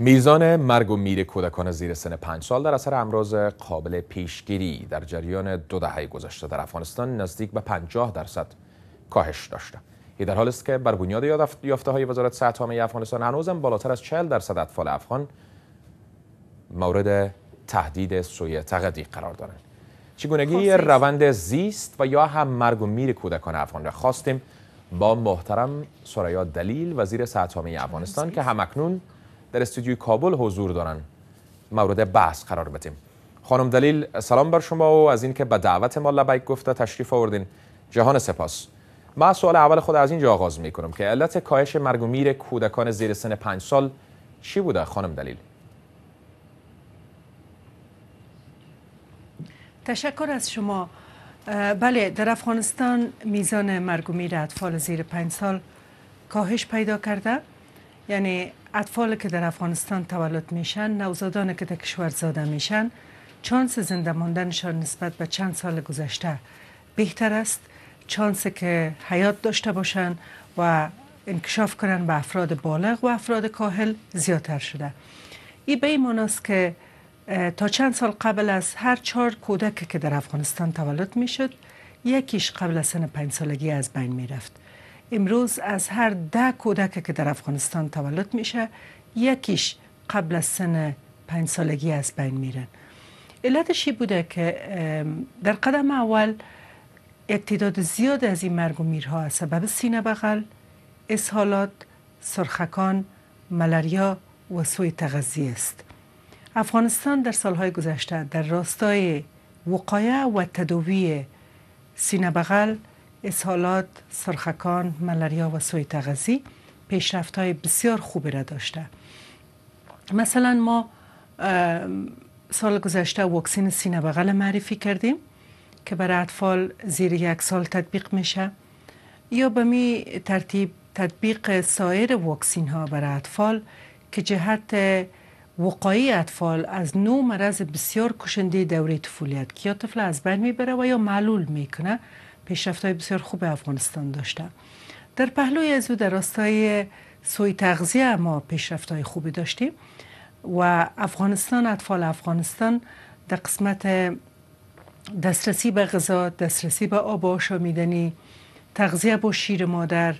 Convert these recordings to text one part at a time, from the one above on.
میزان مرگ و میر کودکان زیر سن پنج سال در اثر امراض قابل پیشگیری در جریان دو دهه گذشته در افغانستان نزدیک به 50 درصد کاهش داشته این در حال است که بر بنیاد یافته های وزارت صحت عامه افغانستان هنوزم بالاتر از 40 درصد اطفال افغان مورد تهدید سوی تقدی قرار دارند چگونگی خب، روند زیست و یا هم مرگ و میر کودکان افغان را خواستیم با محترم سریا دلیل وزیر صحت عامه افغانستان خب، که همکنون در استودیوی کابل حضور دارن مورد بحث قرار بدیم خانم دلیل سلام بر شما و از اینکه به دعوت ما لبیک گفته تشریف آوردین جهان سپاس ما سوال اول خود از اینجا آغاز می کنم که علت کاهش مرگ و میر کودکان زیر سن پنج سال چی بوده خانم دلیل تشکر از شما بله در افغانستان میزان مرگ و میر اطفال زیر پنج سال کاهش پیدا کرده یعنی اطفال که در افغانستان تولد میشن نوزادان که در کشور زاده میشن چانس زنده ماندنشان نسبت به چند سال گذشته بهتر است چانس که حیات داشته باشن و انکشاف کنن به افراد بالغ و افراد کاهل زیادتر شده ای به این که تا چند سال قبل از هر چهار کودک که در افغانستان تولد میشد یکیش قبل از سن پنج سالگی از بین میرفت امروز از هر ده کودک که در افغانستان تولد میشه یکیش قبل از سن پنج سالگی از بین میرن علتش این بوده که در قدم اول یک زیاد از این مرگ و میرها از سبب سینه بغل اسهالات سرخکان ملاریا و سوی تغذیه است افغانستان در سالهای گذشته در راستای وقایه و تداوی سینه بغل اسهالات، سرخکان، ملاریا و سوی تغذی پیشرفت های بسیار خوبی را داشته مثلا ما سال گذشته واکسین سینه بغل معرفی کردیم که برای اطفال زیر یک سال تطبیق میشه یا به می ترتیب تطبیق سایر واکسین ها برای اطفال که جهت وقایی اطفال از نو مرض بسیار کشنده دوره طفولیت که یا طفل از بین میبره و یا معلول میکنه پیشرفت های بسیار خوب افغانستان داشتم در پهلوی از او در راستای سوی تغذیه ما پیشرفت های خوبی داشتیم و افغانستان اطفال افغانستان در قسمت دسترسی به غذا دسترسی به آب آشامیدنی تغذیه با شیر مادر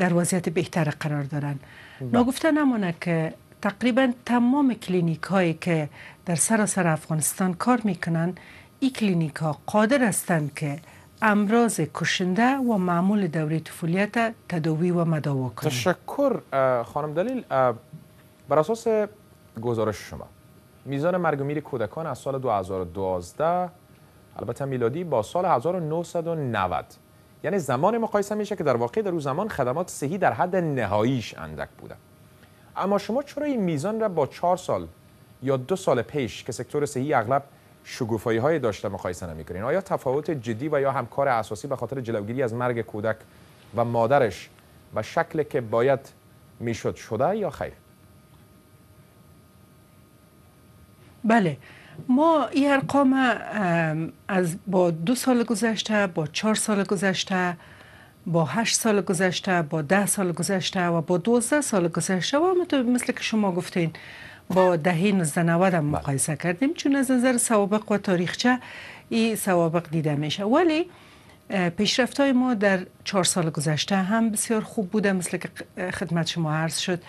در وضعیت بهتر قرار دارن بله. نگفته نمانه که تقریبا تمام کلینیک هایی که در سراسر افغانستان کار میکنن این کلینیک ها قادر هستند که امراض کشنده و معمول دوره طفولیت تداوی و مداوا کنند تشکر خانم دلیل بر اساس گزارش شما میزان مرگ و میر کودکان از سال 2012 البته میلادی با سال 1990 یعنی زمان مقایسه میشه که در واقع در اون زمان خدمات صحی در حد نهاییش اندک بوده اما شما چرا این میزان را با چهار سال یا دو سال پیش که سکتور صحی اغلب شگوفایی های داشته مقایسه نمی کنین آیا تفاوت جدی و یا همکار اساسی به خاطر جلوگیری از مرگ کودک و مادرش و شکل که باید میشد شده یا خیر بله ما این ارقام از با دو سال گذشته با چهار سال گذشته با هشت سال گذشته با ده سال گذشته و با دوازده سال گذشته و مثل که شما گفتین با دهه هم بله. مقایسه کردیم چون از نظر سوابق و تاریخچه این سوابق دیده میشه ولی پیشرفت های ما در چهار سال گذشته هم بسیار خوب بوده مثل که خدمت شما عرض شد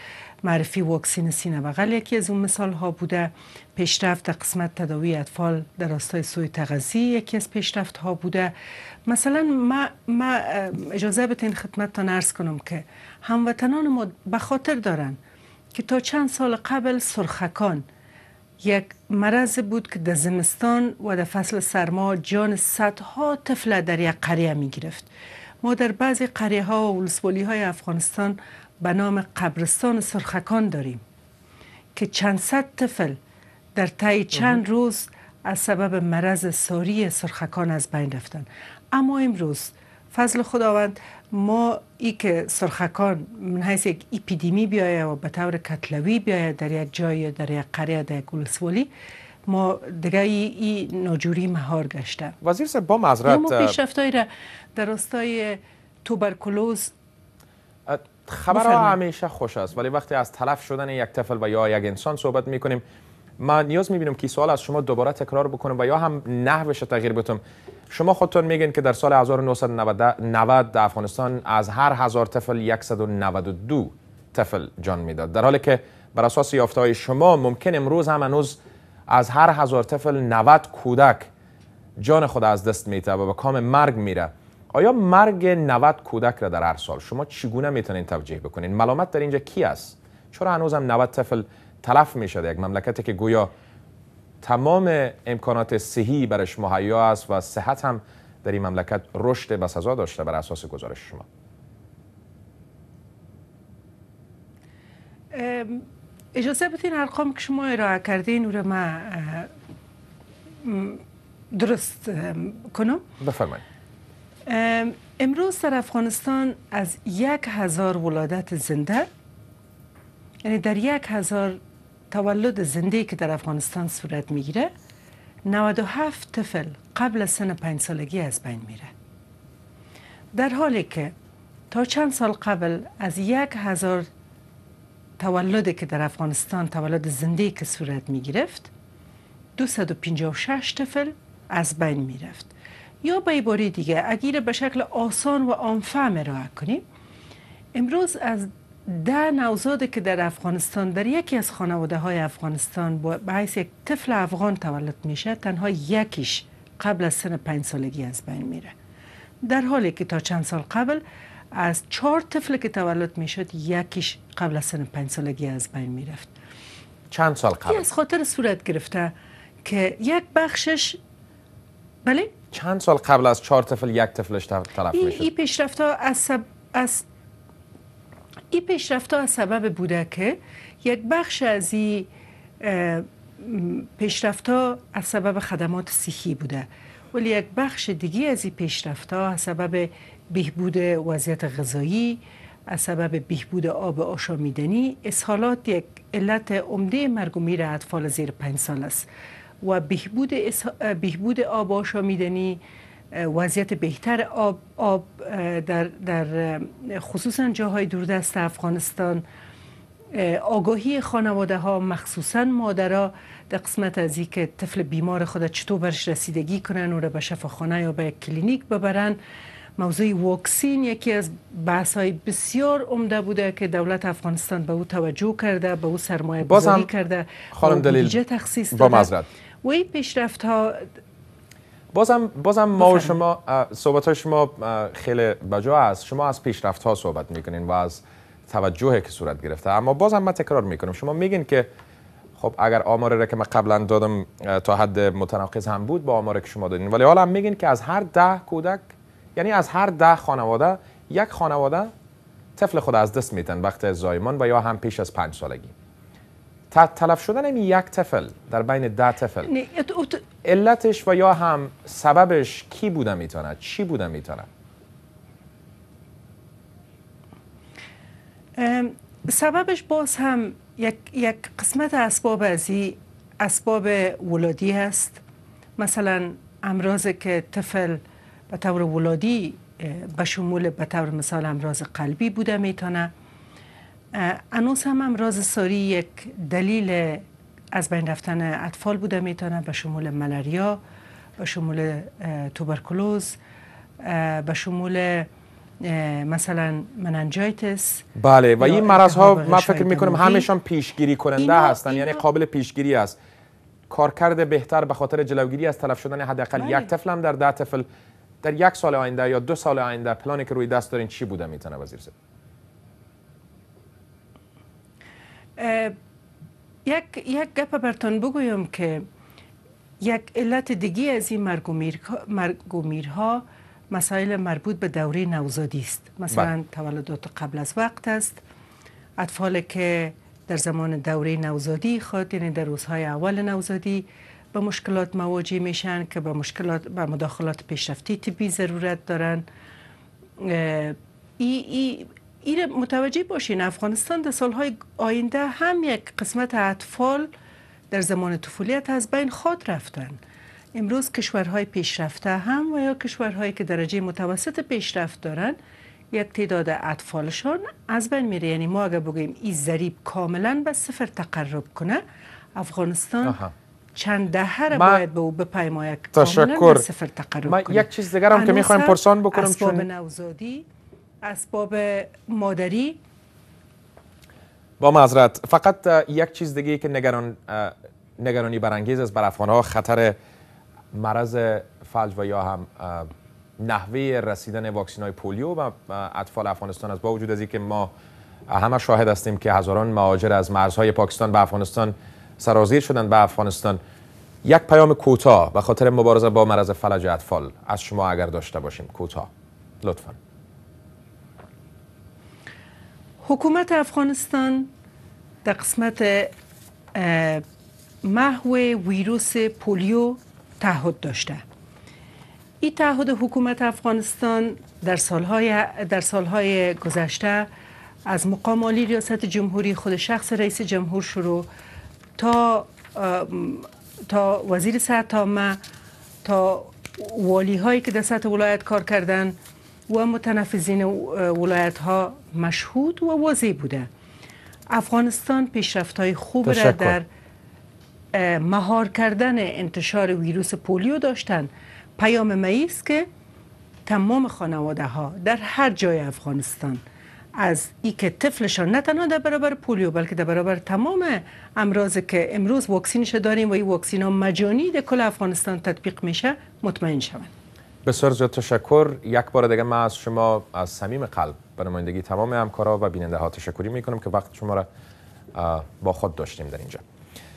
معرفی واکسین سینه بغل یکی از اون مثال ها بوده پیشرفت در قسمت تداوی اطفال در راستای سوی تغذی یکی از پیشرفت ها بوده مثلا ما, اجازه بتین تا عرض کنم که هموطنان ما بخاطر دارن که تا چند سال قبل سرخکان یک مرض بود که در زمستان و در فصل سرما جان صدها طفل در یک قریه می گرفت ما در بعضی قریه ها و ولسوالی های افغانستان به نام قبرستان سرخکان داریم که چند صد طفل در طی چند روز از سبب مرض ساری سرخکان از بین رفتن اما امروز فضل خداوند ما ای که سرخکان من حیث یک اپیدیمی بیایه و به طور کتلوی بیایه در یک جای در یک قریه در یک ولسوالی ما دیگه ای, ناجوری مهار گشته وزیر صاحب با معذرت ما را در راستای توبرکولوز خبرها همیشه خوش است ولی وقتی از تلف شدن یک طفل و یا یک انسان صحبت میکنیم ما نیاز میبینم که سوال از شما دوباره تکرار بکنم و یا هم نحوش تغییر بدم شما خودتون میگین که در سال 1990 در افغانستان از هر هزار طفل 192 طفل جان میداد در حالی که بر اساس یافته های شما ممکن امروز هم هنوز از هر هزار طفل 90 کودک جان خود از دست میته و به کام مرگ میره آیا مرگ 90 کودک را در هر سال شما چگونه میتونین توجیه بکنین ملامت در اینجا کی است چرا هنوز هم 90 طفل تلف می شده یک مملکتی که گویا تمام امکانات صحی برش مهیا است و صحت هم در این مملکت رشد سزا داشته بر اساس گزارش شما اجازه بدین ارقام که شما ارائه کردین او رو درست کنم بفرمایید امروز در افغانستان از یک هزار ولادت زنده یعنی در یک هزار تولد زنده که در افغانستان صورت میگیره 97 طفل قبل از سن پنج سالگی از بین میره در حالی که تا چند سال قبل از یک هزار تولد که در افغانستان تولد زنده که صورت می گرفت 256 طفل از بین می رفت یا به باری دیگه اگر به شکل آسان و آنفهم ارائه کنیم امروز از ده نوزاد که در افغانستان در یکی از خانواده های افغانستان با حیث یک طفل افغان تولد میشه تنها یکیش قبل از سن پنج سالگی از بین میره در حالی که تا چند سال قبل از چهار طفل که تولد میشد یکیش قبل از سن پنج سالگی از بین میرفت چند سال قبل از خاطر صورت گرفته که یک بخشش بله چند سال قبل از چهار طفل یک طفلش تلف میشد این پیشرفت ها از, سب... از این پیشرفت ها از سبب بوده که یک بخش از این پیشرفت ها از سبب خدمات صحی بوده ولی یک بخش دیگی از این پیشرفت ها از سبب بهبود وضعیت غذایی از سبب بهبود آب آشامیدنی اسهالات یک علت عمده مرگ و میر اطفال زیر پنج سال است و بهبود, بهبود آب آشامیدنی وضعیت بهتر آب, آب در, در خصوصا جاهای دوردست افغانستان آگاهی خانواده ها مخصوصا مادرها در قسمت از که طفل بیمار خود چطور برش رسیدگی کنن و را به شفاخانه یا به کلینیک ببرن موضوع واکسین یکی از بحث های بسیار عمده بوده که دولت افغانستان به او توجه کرده به او سرمایه گذاری کرده خانم دلیل با و این پیشرفت ها بازم بازم ما و شما صحبت های شما خیلی بجا است شما از پیشرفت ها صحبت میکنین و از توجه که صورت گرفته اما بازم من تکرار میکنم شما میگین که خب اگر آماری را که من قبلا دادم تا حد متناقض هم بود با آماری که شما دادین ولی حالا میگین که از هر ده کودک یعنی از هر ده خانواده یک خانواده طفل خود از دست میتن وقت زایمان و یا هم پیش از پنج سالگی تلف شدن یک تفل در بین ده طفل علتش و یا هم سببش کی بوده میتونه چی بوده میتونه سببش باز هم یک, یک قسمت اسباب ازی اسباب ولادی هست مثلا امراض که طفل به طور ولادی به شمول به طور مثال امراض قلبی بوده میتونه انوز هم, هم ساری یک دلیل از بین رفتن اطفال بوده میتونه به شمول ملاریا به شمول توبرکلوز به شمول مثلا مننجایتس بله و این مرض ها من فکر کنم همشان پیشگیری کننده هستن یعنی قابل پیشگیری است کارکرد بهتر به خاطر جلوگیری از تلف شدن حداقل یک بله. طفل در ده طفل در یک سال آینده یا دو سال آینده پلانی که روی دست دارین چی بوده میتونه وزیر یک یک گپ برتان بگویم که یک علت دیگی از این مرگ ها مسائل مربوط به دوره نوزادی است مثلا بله. تولدات قبل از وقت است اطفال که در زمان دوره نوزادی خود یعنی در روزهای اول نوزادی به مشکلات مواجه میشن که به مشکلات به مداخلات پیشرفتی طبی ضرورت دارن ای, ای ایره متوجه باشین افغانستان در سالهای آینده هم یک قسمت اطفال در زمان طفولیت از بین خود رفتن امروز کشورهای پیشرفته هم و یا کشورهایی که درجه متوسط پیشرفت دارن یک تعداد اطفالشان از بین میره یعنی ما اگر بگیم این ضریب کاملا به صفر تقرب کنه افغانستان چند دهه را باید به او بپیماید کاملا به صفر تقرب کنه یک چیز دیگر هم که میخوایم پرسان بکنم چون اسباب مادری با معذرت فقط یک چیز دیگه که نگران نگرانی برانگیز است بر افغان ها خطر مرض فلج و یا هم نحوه رسیدن واکسین های پولیو و اطفال افغانستان است با وجود از اینکه ما همه شاهد هستیم که هزاران مهاجر از مرزهای پاکستان به افغانستان سرازیر شدند به افغانستان یک پیام کوتاه و خاطر مبارزه با مرض فلج اطفال از شما اگر داشته باشیم کوتاه لطفاً حکومت افغانستان در قسمت محو ویروس پولیو تعهد داشته این تعهد حکومت افغانستان در سالهای, در گذشته از مقام عالی ریاست جمهوری خود شخص رئیس جمهور شروع تا تا وزیر سطح تا والی هایی که در سطح ولایت کار کردن و متنفذین ولایت ها مشهود و واضح بوده افغانستان پیشرفت های خوب را در مهار کردن انتشار ویروس پولیو داشتن پیام مئی که تمام خانواده ها در هر جای افغانستان از ای که طفلشان نه تنها در برابر پولیو بلکه در برابر تمام امراض که امروز واکسینش داریم و این واکسین ها مجانی در کل افغانستان تطبیق میشه مطمئن شوند بسیار زیاد تشکر یک بار دیگه من از شما از صمیم قلب به نمایندگی تمام همکارا و بیننده ها تشکری میکنم که وقت شما را با خود داشتیم در اینجا